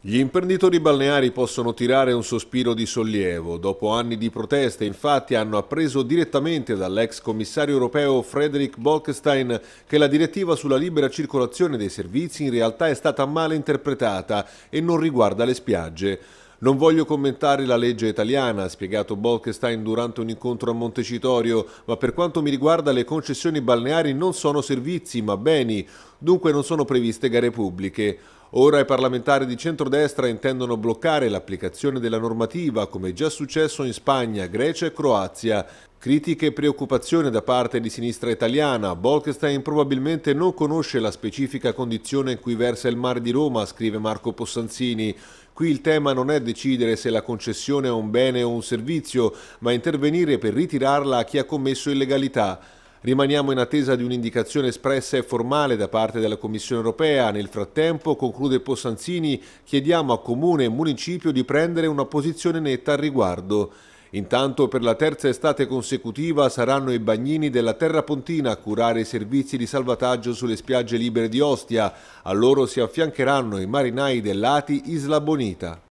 Gli imprenditori balneari possono tirare un sospiro di sollievo. Dopo anni di proteste, infatti, hanno appreso direttamente dall'ex commissario europeo Frederick Bolkestein che la direttiva sulla libera circolazione dei servizi in realtà è stata male interpretata e non riguarda le spiagge. Non voglio commentare la legge italiana, ha spiegato Bolkestein durante un incontro a Montecitorio, ma per quanto mi riguarda le concessioni balneari non sono servizi, ma beni, dunque non sono previste gare pubbliche. Ora i parlamentari di centrodestra intendono bloccare l'applicazione della normativa, come è già successo in Spagna, Grecia e Croazia. Critiche e preoccupazione da parte di sinistra italiana. Bolkestein probabilmente non conosce la specifica condizione in cui versa il mare di Roma, scrive Marco Possanzini. Qui il tema non è decidere se la concessione è un bene o un servizio, ma intervenire per ritirarla a chi ha commesso illegalità. Rimaniamo in attesa di un'indicazione espressa e formale da parte della Commissione europea. Nel frattempo, conclude Possanzini, chiediamo a Comune e Municipio di prendere una posizione netta al riguardo. Intanto per la terza estate consecutiva saranno i bagnini della Terra Pontina a curare i servizi di salvataggio sulle spiagge libere di Ostia. A loro si affiancheranno i marinai dell'ATI Isla Bonita.